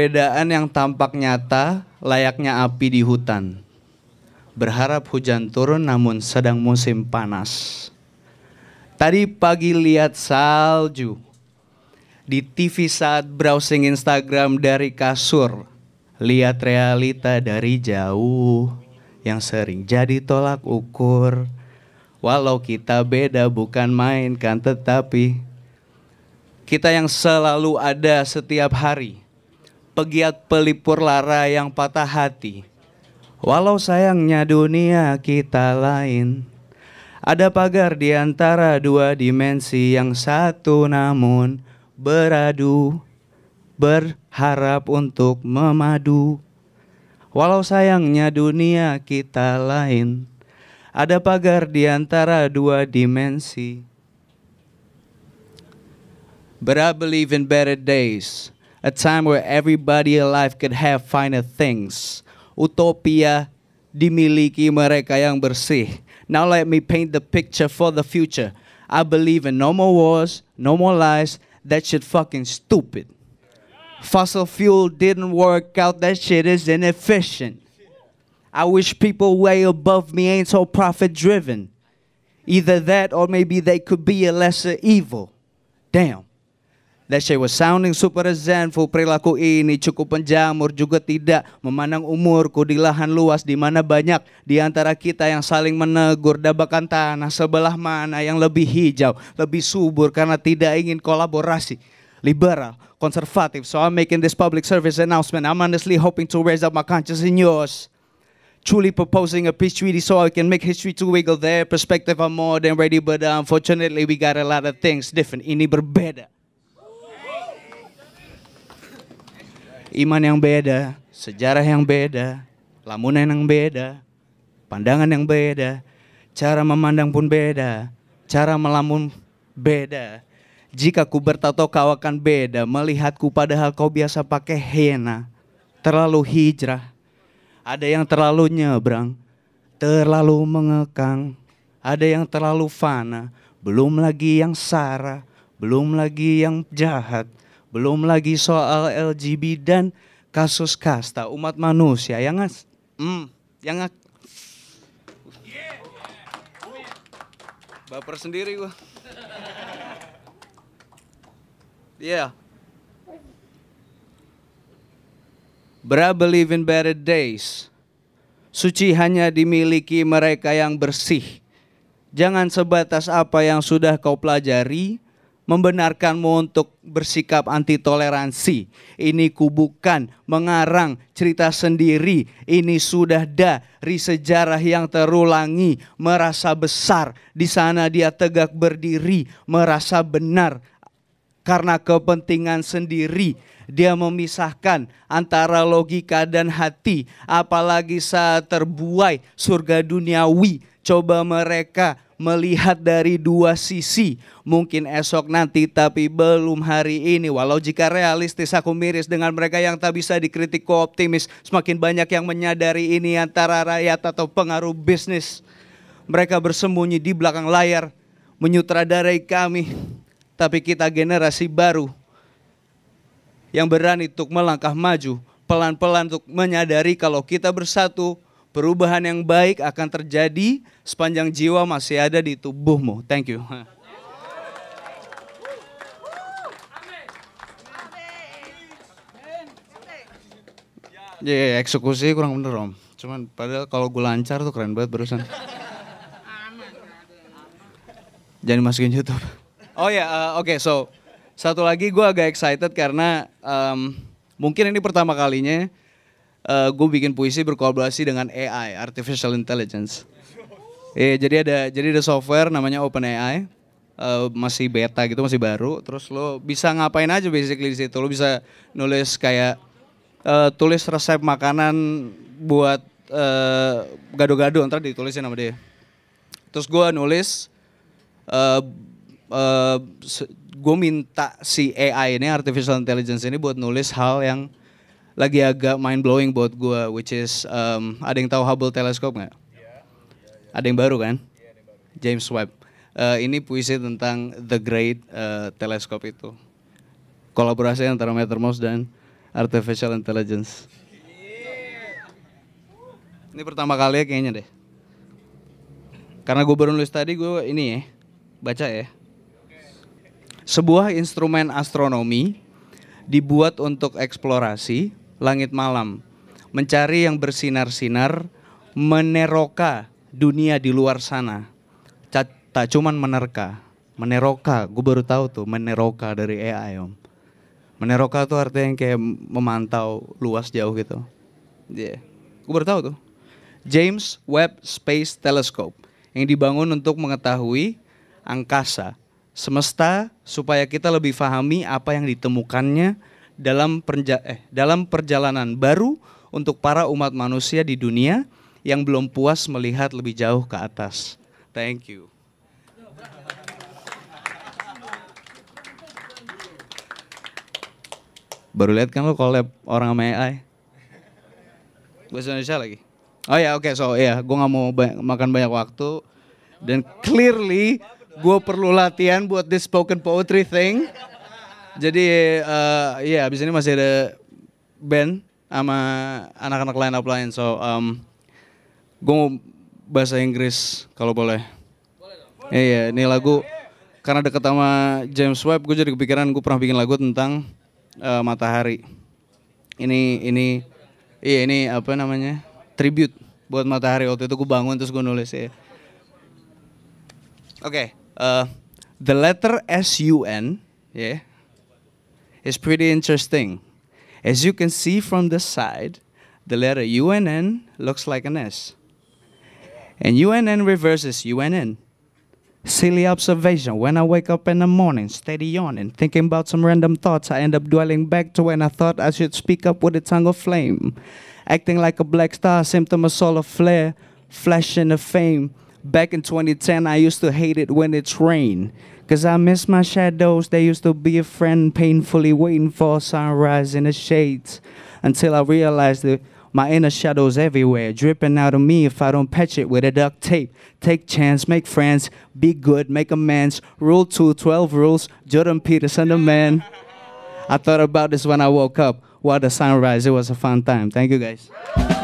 perbedaan yang tampak nyata layaknya api di hutan. Berharap hujan turun namun sedang musim panas. Tadi pagi lihat salju. Di TV saat browsing Instagram dari kasur. Lihat realita dari jauh yang sering jadi tolak ukur. Walau kita beda bukan main kan tetapi kita yang selalu ada setiap hari pegiat pelipur lara yang patah hati. Walau sayangnya dunia kita lain, ada pagar di antara dua dimensi yang satu namun beradu, berharap untuk memadu. Walau sayangnya dunia kita lain, ada pagar di antara dua dimensi. But I believe in better days. a time where everybody alive could have finer things. Utopia dimiliki mereka yang bersih. Now let me paint the picture for the future. I believe in no more wars, no more lies. That shit fucking stupid. Fossil fuel didn't work out. That shit is inefficient. I wish people way above me ain't so profit driven. Either that or maybe they could be a lesser evil. Damn. that she was sounding super resentful. Perilaku ini cukup penjamur juga tidak memandang umurku di lahan luas di mana banyak di antara kita yang saling menegur dabakan tanah sebelah mana yang lebih hijau, lebih subur karena tidak ingin kolaborasi. Liberal, konservatif. so I'm making this public service announcement. I'm honestly hoping to raise up my conscience in yours truly proposing a peace treaty so I can make history to wiggle their perspective. I'm more than ready, but unfortunately, we got a lot of things different. Ini berbeda. iman yang beda, sejarah yang beda, lamunan yang beda, pandangan yang beda, cara memandang pun beda, cara melamun beda. Jika ku bertato kau akan beda, melihatku padahal kau biasa pakai hena, Terlalu hijrah, ada yang terlalu nyebrang, terlalu mengekang, ada yang terlalu fana, belum lagi yang sara, belum lagi yang jahat, belum lagi soal LGB dan kasus kasta umat manusia yang ngas? Hmm, yang ngas. Baper sendiri gua. Iya. Yeah. Bra believe in better days. Suci hanya dimiliki mereka yang bersih. Jangan sebatas apa yang sudah kau pelajari, membenarkanmu untuk bersikap anti toleransi. Ini kubukan, mengarang cerita sendiri. Ini sudah dari sejarah yang terulangi, merasa besar. Di sana dia tegak berdiri, merasa benar karena kepentingan sendiri. Dia memisahkan antara logika dan hati, apalagi saat terbuai surga duniawi. Coba mereka melihat dari dua sisi. Mungkin esok nanti tapi belum hari ini. Walau jika realistis aku miris dengan mereka yang tak bisa dikritik ko optimis. Semakin banyak yang menyadari ini antara rakyat atau pengaruh bisnis. Mereka bersembunyi di belakang layar, menyutradarai kami. Tapi kita generasi baru yang berani untuk melangkah maju, pelan-pelan untuk menyadari kalau kita bersatu, Perubahan yang baik akan terjadi sepanjang jiwa masih ada di tubuhmu. Thank you. Ya, yeah, iya, eksekusi kurang bener om. Cuman padahal kalau gue lancar tuh keren banget barusan. Jangan masukin YouTube. Oh ya, yeah, uh, oke. Okay, so satu lagi gue agak excited karena um, mungkin ini pertama kalinya uh, eh, gue bikin puisi berkolaborasi dengan AI, artificial intelligence. Iya, yeah, jadi ada jadi ada software namanya OpenAI. Uh, masih beta gitu, masih baru. Terus lo bisa ngapain aja basically di situ. Lo bisa nulis kayak uh, tulis resep makanan buat gado gado-gado, ntar ditulisin sama dia. Terus gue nulis uh, uh, gue minta si AI ini artificial intelligence ini buat nulis hal yang lagi agak mind blowing buat gue, which is um, ada yang tahu Hubble Telescope nggak? Iya. Ada yang baru kan? James Webb. Uh, ini puisi tentang The Great uh, Telescope itu. Kolaborasi antara MetaMouse dan Artificial Intelligence. Ini pertama kali ya kayaknya deh. Karena gue baru nulis tadi gue ini ya, baca ya. Sebuah instrumen astronomi dibuat untuk eksplorasi langit malam, mencari yang bersinar-sinar, meneroka dunia di luar sana. tak cuman menerka, meneroka, gue baru tahu tuh meneroka dari AI om. Meneroka tuh artinya yang kayak memantau luas jauh gitu. Yeah. Gue baru tahu tuh. James Webb Space Telescope yang dibangun untuk mengetahui angkasa, semesta supaya kita lebih pahami apa yang ditemukannya dalam perja eh, dalam perjalanan baru untuk para umat manusia di dunia yang belum puas melihat lebih jauh ke atas. Thank you. Baru lihat kan lo collab orang sama AI. Bahasa Indonesia lagi. Oh ya, yeah, oke. Okay, so ya, yeah, gue nggak mau ba makan banyak waktu dan clearly gue perlu latihan buat this spoken poetry thing. Jadi uh, eh, ya yeah, abis ini masih ada band sama anak-anak lain up lain. So um, gue mau bahasa Inggris kalau boleh. Iya, yeah, yeah, ini lagu karena deket sama James Webb, gue jadi kepikiran gue pernah bikin lagu tentang uh, matahari. Ini ini iya ini apa namanya tribute buat matahari waktu itu gue bangun terus gue nulis ya. Oke, okay, uh, eh, the letter S U N, ya. Yeah. is pretty interesting. As you can see from the side, the letter UNN looks like an S. And UNN reverses UNN. Silly observation. When I wake up in the morning, steady yawning, thinking about some random thoughts, I end up dwelling back to when I thought I should speak up with a tongue of flame. Acting like a black star, symptom of solar flare, flash in the fame back in 2010, I used to hate it when it's rain. Cause I miss my shadows, they used to be a friend painfully waiting for sunrise in the shades. Until I realized that my inner shadow's everywhere, dripping out of me if I don't patch it with a duct tape. Take chance, make friends, be good, make amends. Rule 2, 12 rules, Jordan Peterson the man. I thought about this when I woke up. while the sunrise, it was a fun time. Thank you guys.